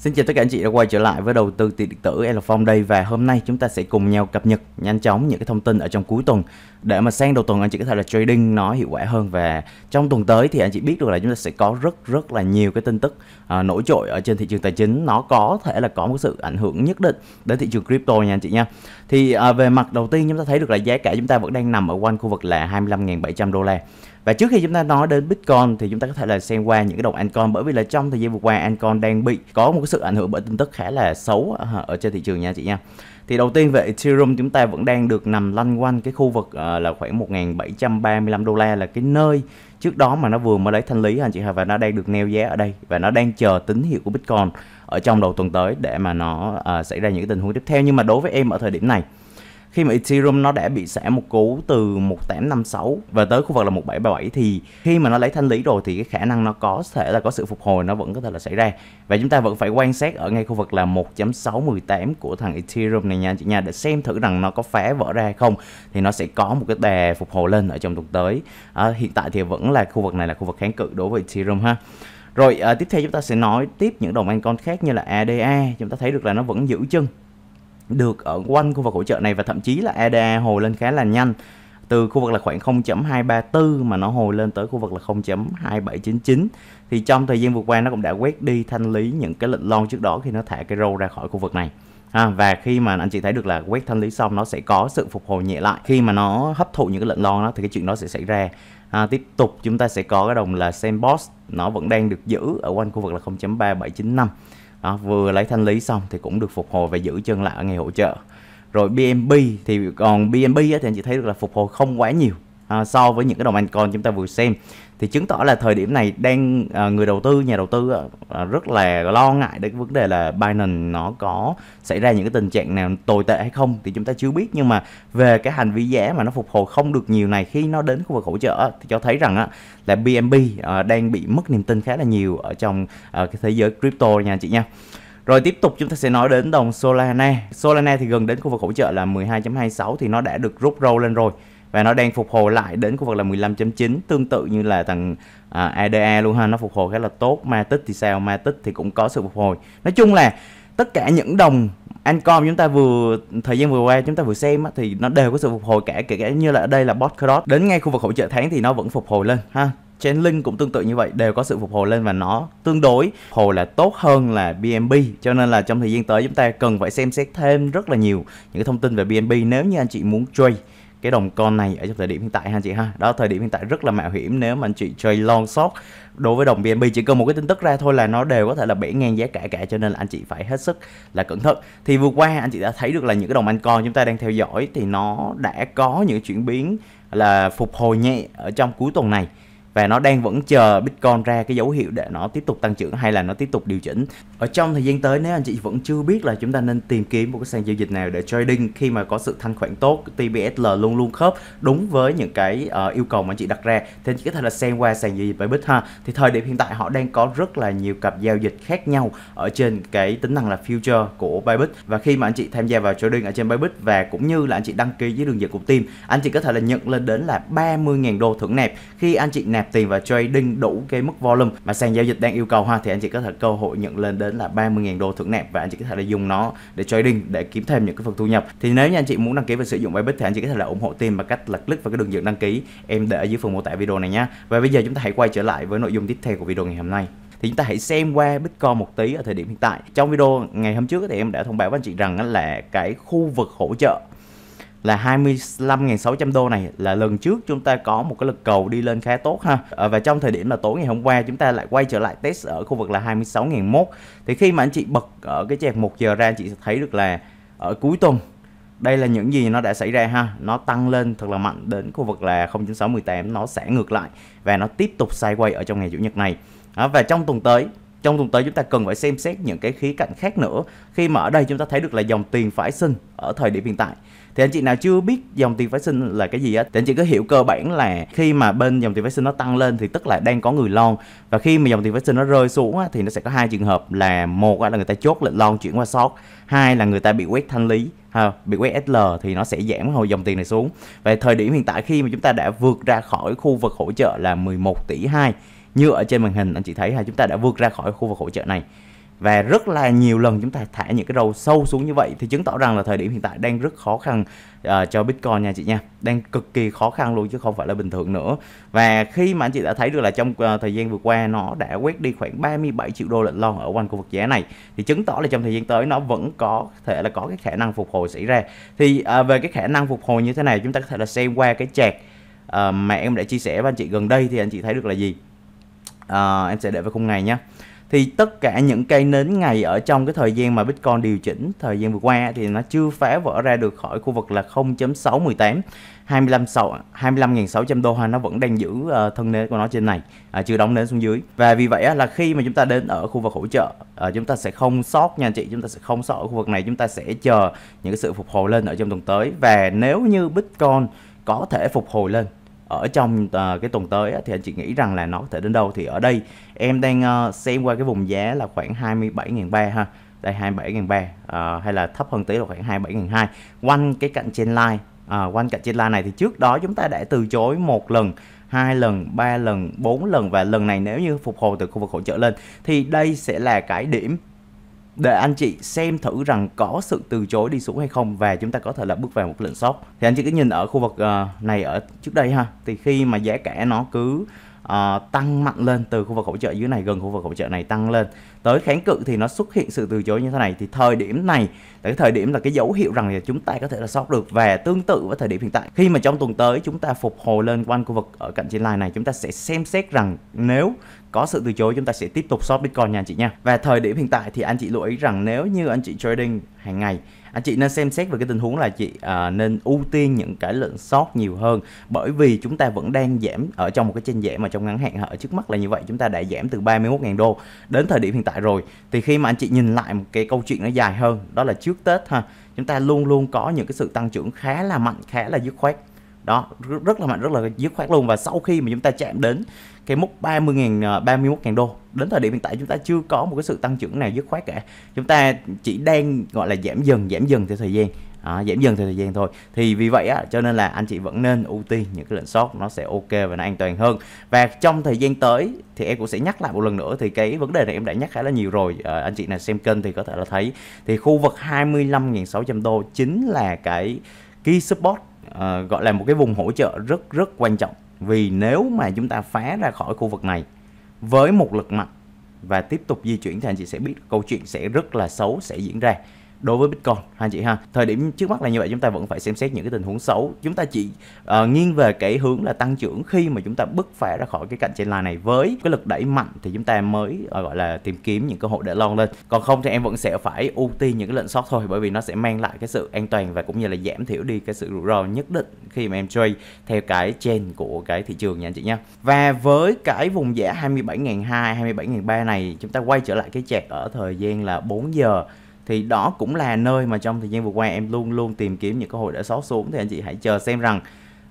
Xin chào tất cả anh chị đã quay trở lại với đầu tư tiền điện tử Elfong đây và hôm nay chúng ta sẽ cùng nhau cập nhật nhanh chóng những cái thông tin ở trong cuối tuần để mà sang đầu tuần anh chị có thể là trading nó hiệu quả hơn và trong tuần tới thì anh chị biết được là chúng ta sẽ có rất rất là nhiều cái tin tức à, nổi trội ở trên thị trường tài chính nó có thể là có một sự ảnh hưởng nhất định đến thị trường crypto nha anh chị nha. Thì à, về mặt đầu tiên chúng ta thấy được là giá cả chúng ta vẫn đang nằm ở quanh khu vực là 25.700 đô la. Và trước khi chúng ta nói đến Bitcoin thì chúng ta có thể là xem qua những cái đồng Altcoin bởi vì là trong thời gian vừa qua Altcoin đang bị có một sự ảnh hưởng bởi tin tức khá là xấu à, ở trên thị trường nha chị nha thì đầu tiên về Ethereum chúng ta vẫn đang được nằm lăn quanh cái khu vực à, là khoảng 1.735 đô la là cái nơi trước đó mà nó vừa mới lấy thanh lý anh chị Hà và nó đang được neo giá ở đây và nó đang chờ tín hiệu của Bitcoin ở trong đầu tuần tới để mà nó uh, xảy ra những tình huống tiếp theo nhưng mà đối với em ở thời điểm này khi mà Ethereum nó đã bị xả một cú từ 1856 và tới khu vực là 1737 thì khi mà nó lấy thanh lý rồi thì cái khả năng nó có thể là có sự phục hồi nó vẫn có thể là xảy ra và chúng ta vẫn phải quan sát ở ngay khu vực là 1.618 của thằng Ethereum này nha chị nha để xem thử rằng nó có phá vỡ ra hay không thì nó sẽ có một cái đà phục hồi lên ở trong tuần tới à, hiện tại thì vẫn là khu vực này là khu vực kháng cự đối với Ethereum ha rồi à, tiếp theo chúng ta sẽ nói tiếp những đồng anh con khác như là ADA chúng ta thấy được là nó vẫn giữ chân được ở quanh khu vực hỗ trợ này và thậm chí là EDA hồi lên khá là nhanh từ khu vực là khoảng 0.234 mà nó hồi lên tới khu vực là 0.2799 thì trong thời gian vừa qua nó cũng đã quét đi thanh lý những cái lệnh lon trước đó khi nó thả cái râu ra khỏi khu vực này À, và khi mà anh chị thấy được là quét thanh lý xong nó sẽ có sự phục hồi nhẹ lại khi mà nó hấp thụ những cái lệnh lon đó thì cái chuyện đó sẽ xảy ra à, tiếp tục chúng ta sẽ có cái đồng là sandbox nó vẫn đang được giữ ở quanh khu vực là 0.3795 đó vừa lấy thanh lý xong thì cũng được phục hồi và giữ chân lại ở ngày hỗ trợ rồi BNB thì còn BNB thì anh chị thấy được là phục hồi không quá nhiều À, so với những cái đồng altcoin chúng ta vừa xem thì chứng tỏ là thời điểm này đang à, người đầu tư nhà đầu tư à, rất là lo ngại đến cái vấn đề là Binance nó có xảy ra những cái tình trạng nào tồi tệ hay không thì chúng ta chưa biết nhưng mà về cái hành vi giá mà nó phục hồi không được nhiều này khi nó đến khu vực hỗ trợ thì cho thấy rằng á, là BNB đang bị mất niềm tin khá là nhiều ở trong cái thế giới crypto nha chị nha. Rồi tiếp tục chúng ta sẽ nói đến đồng Solana. Solana thì gần đến khu vực hỗ trợ là 12.26 thì nó đã được rút râu lên rồi và nó đang phục hồi lại đến khu vực là 15.9 tương tự như là thằng à, ADA luôn ha nó phục hồi khá là tốt ma tích thì sao ma tích thì cũng có sự phục hồi nói chung là tất cả những đồng Ancom chúng ta vừa thời gian vừa qua chúng ta vừa xem á, thì nó đều có sự phục hồi cả kể cả như là ở đây là bot cross đến ngay khu vực hỗ trợ tháng thì nó vẫn phục hồi lên ha trên link cũng tương tự như vậy đều có sự phục hồi lên và nó tương đối hồi là tốt hơn là BNB cho nên là trong thời gian tới chúng ta cần phải xem xét thêm rất là nhiều những thông tin về BNB nếu như anh chị muốn trade cái đồng con này ở trong thời điểm hiện tại ha chị ha đó thời điểm hiện tại rất là mạo hiểm nếu mà anh chị chơi long short đối với đồng BNB chỉ cần một cái tin tức ra thôi là nó đều có thể là bẻ ngang giá cả cả cho nên là anh chị phải hết sức là cẩn thận thì vừa qua anh chị đã thấy được là những cái đồng anh con chúng ta đang theo dõi thì nó đã có những chuyển biến là phục hồi nhẹ ở trong cuối tuần này và nó đang vẫn chờ Bitcoin ra cái dấu hiệu để nó tiếp tục tăng trưởng hay là nó tiếp tục điều chỉnh. Ở trong thời gian tới nếu anh chị vẫn chưa biết là chúng ta nên tìm kiếm một cái sàn giao dịch nào để trading khi mà có sự thanh khoản tốt, TBSL luôn luôn khớp đúng với những cái uh, yêu cầu mà anh chị đặt ra thì anh chị có thể là xem qua sàn giao dịch Bybit ha. Thì thời điểm hiện tại họ đang có rất là nhiều cặp giao dịch khác nhau ở trên cái tính năng là future của Bybit và khi mà anh chị tham gia vào trading ở trên Bybit và cũng như là anh chị đăng ký với đường dẫn của team, anh chị có thể là nhận lên đến là 30.000 đô thưởng nẹp khi anh chị nào nạp tiền vào trading đủ cái mức volume mà sàn giao dịch đang yêu cầu ha thì anh chị có thể cơ hội nhận lên đến là 30.000 đô thưởng nạp và anh chị có thể là dùng nó để trading để kiếm thêm những cái phần thu nhập thì nếu như anh chị muốn đăng ký và sử dụng Bybit thì anh chị có thể là ủng hộ team bằng cách là click vào cái đường dẫn đăng ký em để ở dưới phần mô tả video này nhé và bây giờ chúng ta hãy quay trở lại với nội dung tiếp theo của video ngày hôm nay thì chúng ta hãy xem qua Bitcoin một tí ở thời điểm hiện tại. Trong video ngày hôm trước thì em đã thông báo với anh chị rằng là cái khu vực hỗ trợ là 25.600 đô này là lần trước chúng ta có một cái lực cầu đi lên khá tốt ha ờ, và trong thời điểm là tối ngày hôm qua chúng ta lại quay trở lại test ở khu vực là 26.001 thì khi mà anh chị bật ở cái chẹt một giờ ra anh chị sẽ thấy được là ở cuối tuần đây là những gì nó đã xảy ra ha nó tăng lên thật là mạnh đến khu vực là 0.618 nó sẽ ngược lại và nó tiếp tục sideways ở trong ngày chủ nhật này ờ, và trong tuần tới trong tuần tới chúng ta cần phải xem xét những cái khía cạnh khác nữa khi mà ở đây chúng ta thấy được là dòng tiền phải sinh ở thời điểm hiện tại thì anh chị nào chưa biết dòng tiền phái sinh là cái gì á thì anh chị cứ hiểu cơ bản là khi mà bên dòng tiền phái sinh nó tăng lên thì tức là đang có người lon và khi mà dòng tiền phái sinh nó rơi xuống á, thì nó sẽ có hai trường hợp là một là người ta chốt lệnh lon chuyển qua short hai là người ta bị quét thanh lý ha, bị quét SL thì nó sẽ giảm hồi dòng tiền này xuống về thời điểm hiện tại khi mà chúng ta đã vượt ra khỏi khu vực hỗ trợ là 11 tỷ 2 như ở trên màn hình anh chị thấy ha chúng ta đã vượt ra khỏi khu vực hỗ trợ này và rất là nhiều lần chúng ta thả những cái râu sâu xuống như vậy thì chứng tỏ rằng là thời điểm hiện tại đang rất khó khăn uh, cho Bitcoin nha chị nha đang cực kỳ khó khăn luôn chứ không phải là bình thường nữa và khi mà anh chị đã thấy được là trong uh, thời gian vừa qua nó đã quét đi khoảng 37 triệu đô lệnh lon ở quanh khu vực giá này thì chứng tỏ là trong thời gian tới nó vẫn có thể là có cái khả năng phục hồi xảy ra thì uh, về cái khả năng phục hồi như thế này chúng ta có thể là xem qua cái chạc uh, mà em đã chia sẻ với anh chị gần đây thì anh chị thấy được là gì uh, em sẽ để vào khung ngày nhé thì tất cả những cây nến ngày ở trong cái thời gian mà Bitcoin điều chỉnh thời gian vừa qua thì nó chưa phá vỡ ra được khỏi khu vực là 0.618 25.600 đô hoa nó vẫn đang giữ uh, thân nến của nó trên này uh, chưa đóng nến xuống dưới và vì vậy uh, là khi mà chúng ta đến ở khu vực hỗ trợ uh, chúng ta sẽ không sót nha anh chị chúng ta sẽ không sót ở khu vực này chúng ta sẽ chờ những cái sự phục hồi lên ở trong tuần tới và nếu như Bitcoin có thể phục hồi lên ở trong uh, cái tuần tới thì anh chị nghĩ rằng là nó có thể đến đâu thì ở đây em đang uh, xem qua cái vùng giá là khoảng 27 000 ba ha đây 27.300 uh, ờ, hay là thấp hơn tí là khoảng 27 000 hai quanh cái cạnh trên line à, quanh cạnh trên line này thì trước đó chúng ta đã từ chối một lần hai lần, ba lần, bốn lần và lần này nếu như phục hồi từ khu vực hỗ trợ lên thì đây sẽ là cái điểm để anh chị xem thử rằng có sự từ chối đi xuống hay không và chúng ta có thể là bước vào một lệnh sót. thì anh chị cứ nhìn ở khu vực ờ, này ở trước đây ha thì khi mà giá cả nó cứ uh, tăng mạnh lên từ khu vực hỗ trợ dưới này gần khu vực hỗ trợ này tăng lên tới kháng cự thì nó xuất hiện sự từ chối như thế này thì thời điểm này cái thời điểm là cái dấu hiệu rằng là chúng ta có thể là sót được và tương tự với thời điểm hiện tại khi mà trong tuần tới chúng ta phục hồi lên quanh khu vực ở cạnh trên line này chúng ta sẽ xem xét rằng nếu có sự từ chối chúng ta sẽ tiếp tục short Bitcoin nha anh chị nha. Và thời điểm hiện tại thì anh chị lưu ý rằng nếu như anh chị trading hàng ngày anh chị nên xem xét về cái tình huống là chị à, nên ưu tiên những cái lượng short nhiều hơn bởi vì chúng ta vẫn đang giảm ở trong một cái trên giảm mà trong ngắn hạn ở trước mắt là như vậy chúng ta đã giảm từ 31.000 đô đến thời điểm hiện tại rồi thì khi mà anh chị nhìn lại một cái câu chuyện nó dài hơn đó là trước Tết ha chúng ta luôn luôn có những cái sự tăng trưởng khá là mạnh khá là dứt khoát đó rất là mạnh rất là dứt khoát luôn và sau khi mà chúng ta chạm đến cái mức 30.000 31.000 đô. Đến thời điểm hiện tại chúng ta chưa có một cái sự tăng trưởng nào dứt khoát cả. Chúng ta chỉ đang gọi là giảm dần giảm dần theo thời gian. À, giảm dần theo thời gian thôi thì vì vậy á cho nên là anh chị vẫn nên ưu tiên những cái lệnh short nó sẽ ok và nó an toàn hơn và trong thời gian tới thì em cũng sẽ nhắc lại một lần nữa thì cái vấn đề này em đã nhắc khá là nhiều rồi à, anh chị nào xem kênh thì có thể là thấy thì khu vực 25.600 đô chính là cái key support uh, gọi là một cái vùng hỗ trợ rất rất quan trọng vì nếu mà chúng ta phá ra khỏi khu vực này với một lực mạnh và tiếp tục di chuyển thì anh chị sẽ biết câu chuyện sẽ rất là xấu sẽ diễn ra đối với Bitcoin ha anh chị ha. Thời điểm trước mắt là như vậy chúng ta vẫn phải xem xét những cái tình huống xấu. Chúng ta chỉ uh, nghiêng về cái hướng là tăng trưởng khi mà chúng ta bứt phá ra khỏi cái cạnh trên line này với cái lực đẩy mạnh thì chúng ta mới uh, gọi là tìm kiếm những cơ hội để long lên. Còn không thì em vẫn sẽ phải ưu tiên những cái lệnh short thôi bởi vì nó sẽ mang lại cái sự an toàn và cũng như là giảm thiểu đi cái sự rủi ro nhất định khi mà em trade theo cái trend của cái thị trường nha anh chị nha. Và với cái vùng giá 27.200 27.300 này chúng ta quay trở lại cái chart ở thời gian là 4 giờ thì đó cũng là nơi mà trong thời gian vừa qua em luôn luôn tìm kiếm những cơ hội đã xóa xuống thì anh chị hãy chờ xem rằng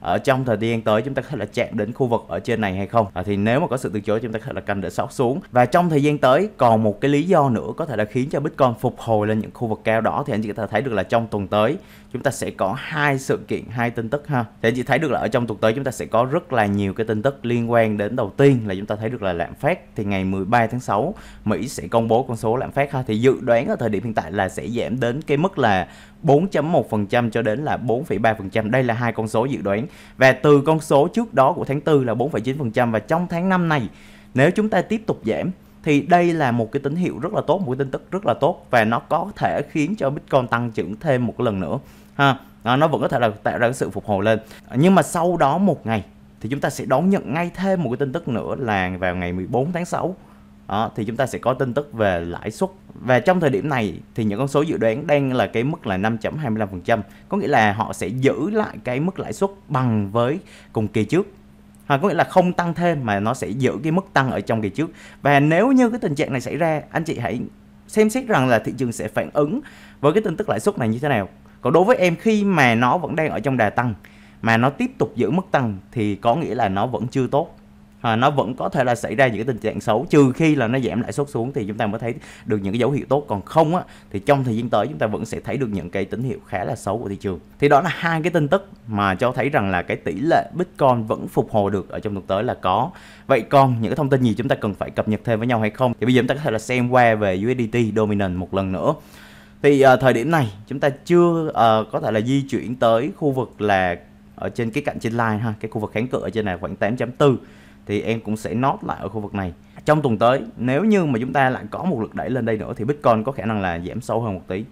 ở trong thời gian tới chúng ta có thể là chạm đến khu vực ở trên này hay không à, thì nếu mà có sự từ chối chúng ta có thể là cần để sót xuống và trong thời gian tới còn một cái lý do nữa có thể là khiến cho bitcoin phục hồi lên những khu vực cao đó thì anh chị có thể thấy được là trong tuần tới chúng ta sẽ có hai sự kiện hai tin tức ha thì anh chị thấy được là ở trong tuần tới chúng ta sẽ có rất là nhiều cái tin tức liên quan đến đầu tiên là chúng ta thấy được là lạm phát thì ngày 13 tháng 6 Mỹ sẽ công bố con số lạm phát ha thì dự đoán ở thời điểm hiện tại là sẽ giảm đến cái mức là 4.1% cho đến là 4,3%. Đây là hai con số dự đoán và từ con số trước đó của tháng 4 là 4,9% và trong tháng 5 này nếu chúng ta tiếp tục giảm thì đây là một cái tín hiệu rất là tốt, một cái tin tức rất là tốt và nó có thể khiến cho Bitcoin tăng trưởng thêm một lần nữa ha. Đó, nó vẫn có thể là tạo ra sự phục hồi lên. Nhưng mà sau đó một ngày thì chúng ta sẽ đón nhận ngay thêm một cái tin tức nữa là vào ngày 14 tháng 6 đó, thì chúng ta sẽ có tin tức về lãi suất và trong thời điểm này thì những con số dự đoán đang là cái mức là 5.25% có nghĩa là họ sẽ giữ lại cái mức lãi suất bằng với cùng kỳ trước à, có nghĩa là không tăng thêm mà nó sẽ giữ cái mức tăng ở trong kỳ trước và nếu như cái tình trạng này xảy ra anh chị hãy xem xét rằng là thị trường sẽ phản ứng với cái tin tức lãi suất này như thế nào còn đối với em khi mà nó vẫn đang ở trong đà tăng mà nó tiếp tục giữ mức tăng thì có nghĩa là nó vẫn chưa tốt à, nó vẫn có thể là xảy ra những cái tình trạng xấu trừ khi là nó giảm lãi suất xuống thì chúng ta mới thấy được những cái dấu hiệu tốt còn không á thì trong thời gian tới chúng ta vẫn sẽ thấy được những cái tín hiệu khá là xấu của thị trường thì đó là hai cái tin tức mà cho thấy rằng là cái tỷ lệ bitcoin vẫn phục hồi được ở trong tuần tới là có vậy còn những cái thông tin gì chúng ta cần phải cập nhật thêm với nhau hay không thì bây giờ chúng ta có thể là xem qua về USDT dominant một lần nữa thì uh, thời điểm này chúng ta chưa uh, có thể là di chuyển tới khu vực là ở trên cái cạnh trên line ha cái khu vực kháng cự ở trên này khoảng 8.4 thì em cũng sẽ nốt lại ở khu vực này trong tuần tới nếu như mà chúng ta lại có một lực đẩy lên đây nữa thì Bitcoin có khả năng là giảm sâu hơn một tí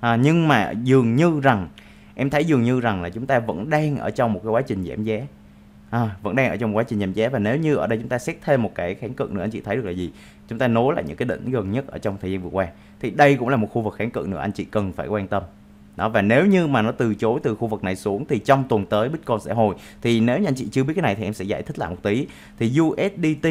à, nhưng mà dường như rằng em thấy dường như rằng là chúng ta vẫn đang ở trong một cái quá trình giảm giá à, vẫn đang ở trong quá trình giảm giá và nếu như ở đây chúng ta xét thêm một cái kháng cự nữa anh chị thấy được là gì chúng ta nối lại những cái đỉnh gần nhất ở trong thời gian vừa qua thì đây cũng là một khu vực kháng cự nữa anh chị cần phải quan tâm đó và nếu như mà nó từ chối từ khu vực này xuống thì trong tuần tới Bitcoin sẽ hồi thì nếu như anh chị chưa biết cái này thì em sẽ giải thích lại một tí thì USDT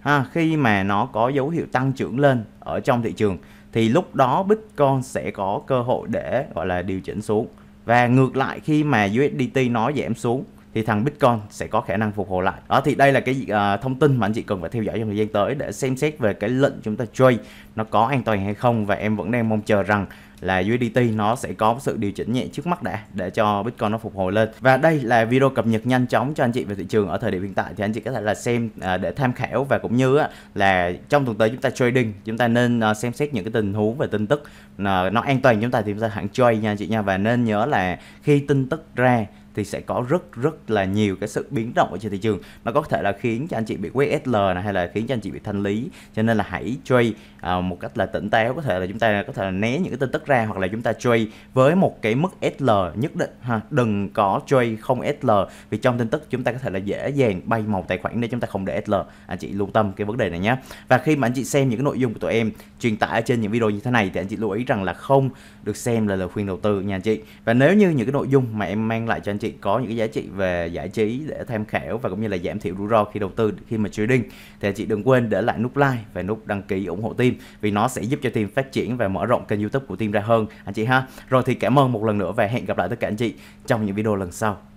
ha, khi mà nó có dấu hiệu tăng trưởng lên ở trong thị trường thì lúc đó Bitcoin sẽ có cơ hội để gọi là điều chỉnh xuống và ngược lại khi mà USDT nó giảm xuống thì thằng Bitcoin sẽ có khả năng phục hồi lại. Đó thì đây là cái uh, thông tin mà anh chị cần phải theo dõi trong thời gian tới để xem xét về cái lệnh chúng ta trade nó có an toàn hay không và em vẫn đang mong chờ rằng là USDT nó sẽ có sự điều chỉnh nhẹ trước mắt đã để cho Bitcoin nó phục hồi lên và đây là video cập nhật nhanh chóng cho anh chị về thị trường ở thời điểm hiện tại thì anh chị có thể là xem à, để tham khảo và cũng như là trong tuần tới chúng ta trading chúng ta nên à, xem xét những cái tình huống về tin tức à, nó an toàn chúng ta thì chúng ta hẳn trade nha anh chị nha và nên nhớ là khi tin tức ra thì sẽ có rất rất là nhiều cái sự biến động ở trên thị trường nó có thể là khiến cho anh chị bị quét SL này hay là khiến cho anh chị bị thanh lý cho nên là hãy trade à, một cách là tỉnh táo có thể là chúng ta có thể là né những cái tin tức ra hoặc là chúng ta trade với một cái mức SL nhất định ha đừng có trade không SL vì trong tin tức chúng ta có thể là dễ dàng bay màu tài khoản để chúng ta không để SL anh chị lưu tâm cái vấn đề này nhé và khi mà anh chị xem những cái nội dung của tụi em truyền tải trên những video như thế này thì anh chị lưu ý rằng là không được xem là lời khuyên đầu tư nha anh chị và nếu như những cái nội dung mà em mang lại cho anh chị chị có những cái giá trị về giải trí để tham khảo và cũng như là giảm thiểu rủi ro khi đầu tư khi mà trading thì chị đừng quên để lại nút like và nút đăng ký ủng hộ team vì nó sẽ giúp cho team phát triển và mở rộng kênh youtube của team ra hơn anh chị ha rồi thì cảm ơn một lần nữa và hẹn gặp lại tất cả anh chị trong những video lần sau